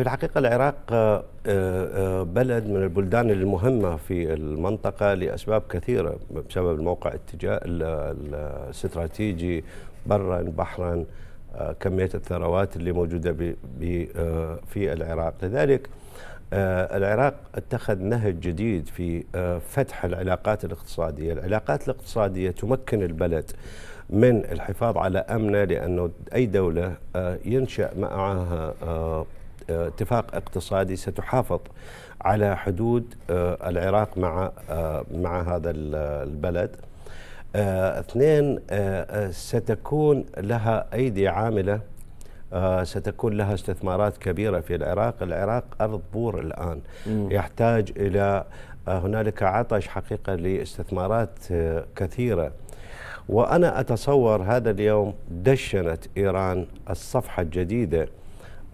في الحقيقة العراق آه، آه، آه، بلد من البلدان المهمة في المنطقة لأسباب كثيرة بسبب الموقع التجاري الاستراتيجي برا بحرا كمية الثروات اللي موجودة في العراق لذلك العراق اتخذ نهج جديد في فتح العلاقات الاقتصادية العلاقات الاقتصادية تمكن البلد من الحفاظ على أمنه لأنه أي دولة ينشأ معها اتفاق اقتصادي ستحافظ على حدود آه، العراق مع آه، مع هذا البلد آه، اثنين ستكون لها أيدي عاملة ستكون لها استثمارات كبيرة في العراق العراق أرض بور الآن يحتاج إلى هنالك عطش حقيقة لاستثمارات كثيرة وأنا أتصور هذا اليوم دشنت إيران الصفحة الجديدة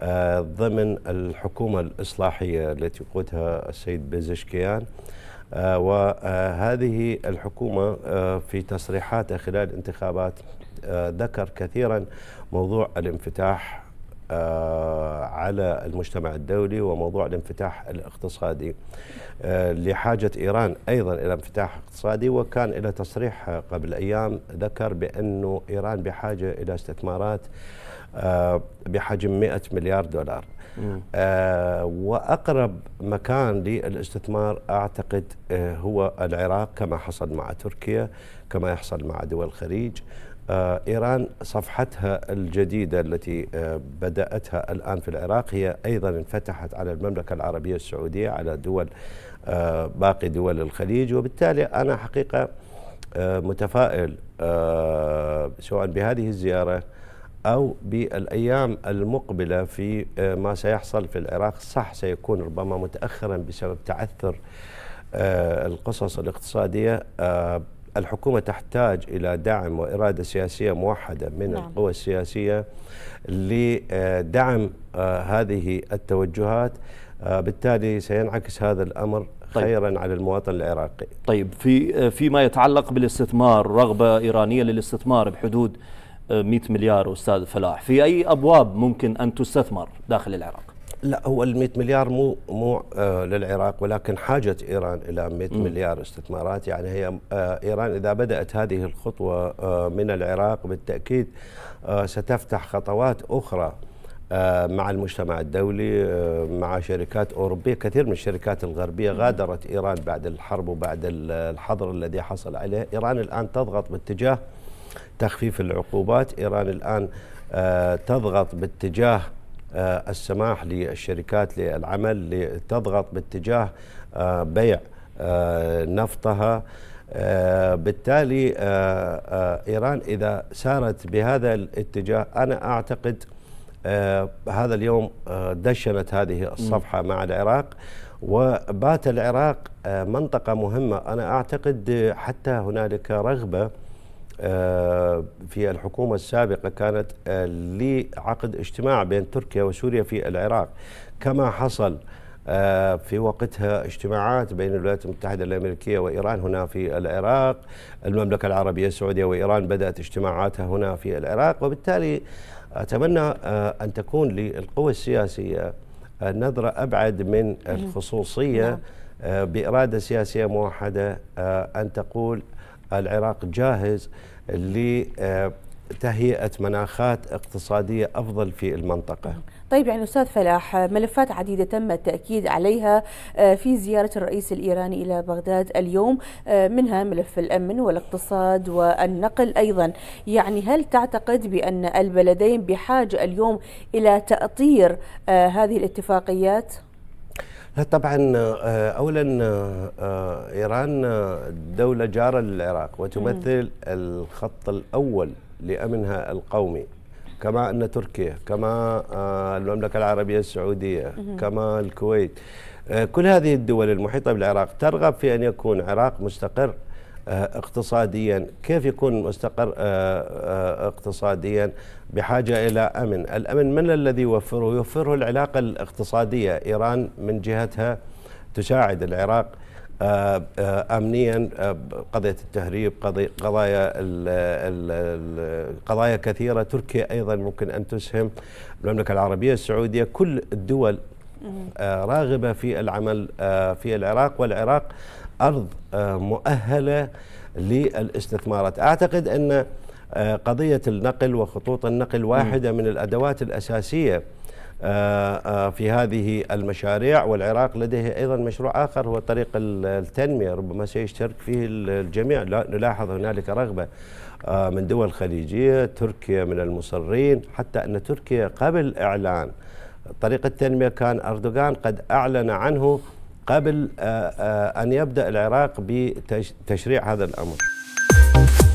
آه، ضمن الحكومة الإصلاحية التي يقودها السيد بيزشكيان آه، وهذه الحكومة آه، في تصريحاتها خلال الانتخابات ذكر كثيرا موضوع الانفتاح آه، على المجتمع الدولي وموضوع الانفتاح الاقتصادي آه، لحاجة إيران أيضا إلى انفتاح اقتصادي وكان إلى تصريح قبل أيام ذكر بأنه إيران بحاجة إلى استثمارات آه، بحجم 100 مليار دولار آه وأقرب مكان للاستثمار أعتقد آه هو العراق كما حصل مع تركيا كما يحصل مع دول الخليج آه، إيران صفحتها الجديدة التي آه، بدأتها الآن في العراق هي أيضا انفتحت على المملكة العربية السعودية على دول آه، باقي دول الخليج وبالتالي أنا حقيقة متفائل سواء بهذه الزيارة أو بالأيام المقبلة في ما سيحصل في العراق صح سيكون ربما متأخرا بسبب تعثر القصص الاقتصادية الحكومة تحتاج إلى دعم وإرادة سياسية موحدة من نعم. القوى السياسية لدعم آه، هذه التوجهات آه، بالتالي سينعكس هذا الأمر طيب. خيرا على المواطن العراقي طيب في آه، فيما يتعلق بالاستثمار رغبة إيرانية للاستثمار بحدود 100 مليار أستاذ فلاح في أي أبواب ممكن أن تستثمر داخل العراق لا هو ال 100 مليار مو مو آه للعراق ولكن حاجه ايران الى 100 مليار استثمارات يعني هي آه ايران اذا بدات هذه الخطوه آه من العراق بالتاكيد آه ستفتح خطوات اخرى آه، مع المجتمع الدولي آه، مع شركات أوروبية كثير من الشركات الغربية غادرت إيران بعد الحرب وبعد الحظر الذي حصل عليه إيران الآن تضغط باتجاه تخفيف العقوبات إيران الآن آه، تضغط باتجاه آه، السماح للشركات للعمل لتضغط باتجاه آه، بيع آه، نفطها بالتالي إيران إذا سارت بهذا الاتجاه أنا أعتقد هذا اليوم دشنت هذه الصفحة مع العراق وبات العراق منطقة مهمة أنا أعتقد حتى هنالك رغبة في الحكومة السابقة كانت آه، لعقد اجتماع بين تركيا وسوريا في العراق كما حصل آه، في وقتها اجتماعات بين الولايات المتحدة الأمريكية وإيران هنا في العراق المملكة العربية السعودية وإيران بدأت اجتماعاتها هنا في العراق وبالتالي أتمنى آه، أن تكون للقوى السياسية نظرة أبعد من الخصوصية نعم. بإرادة سياسية موحدة أن تقول العراق جاهز لتهيئة مناخات اقتصادية أفضل في المنطقة طيب يعني أستاذ فلاح ملفات عديدة تم التأكيد عليها آه، في زيارة الرئيس الإيراني إلى بغداد اليوم آه، منها ملف الأمن والاقتصاد والنقل أيضا يعني هل تعتقد بأن البلدين بحاجة اليوم إلى تأطير آه، هذه الاتفاقيات؟ طبعا آه، اولا آه، ايران آه، دوله جاره للعراق وتمثل الخط الاول لامنها القومي كما ان تركيا كما المملكه العربيه السعوديه كما الكويت كل هذه الدول المحيطه بالعراق ترغب في ان يكون عراق مستقر آه، اقتصاديا كيف يكون مستقر آه، آه، اقتصاديا بحاجة إلى أمن الأمن من الذي يوفره يوفره العلاقة الاقتصادية إيران من جهتها تساعد العراق امنيا قضيه التهريب قضايا قضايا كثيره تركيا ايضا ممكن ان تسهم المملكه العربيه السعوديه كل الدول آه، راغبة في العمل آه، في العراق والعراق أرض آه، مؤهلة للاستثمارات أعتقد أن قضية النقل وخطوط النقل واحدة من الأدوات الأساسية في هذه المشاريع والعراق لديه أيضا مشروع آخر هو طريق التنمية ربما سيشترك فيه الجميع نلاحظ هنالك رغبة من دول خليجية تركيا من المصرين حتى أن تركيا قبل إعلان طريق التنمية كان أردوغان قد أعلن عنه قبل آه، آه، أن يبدأ العراق بتشريع هذا الأمر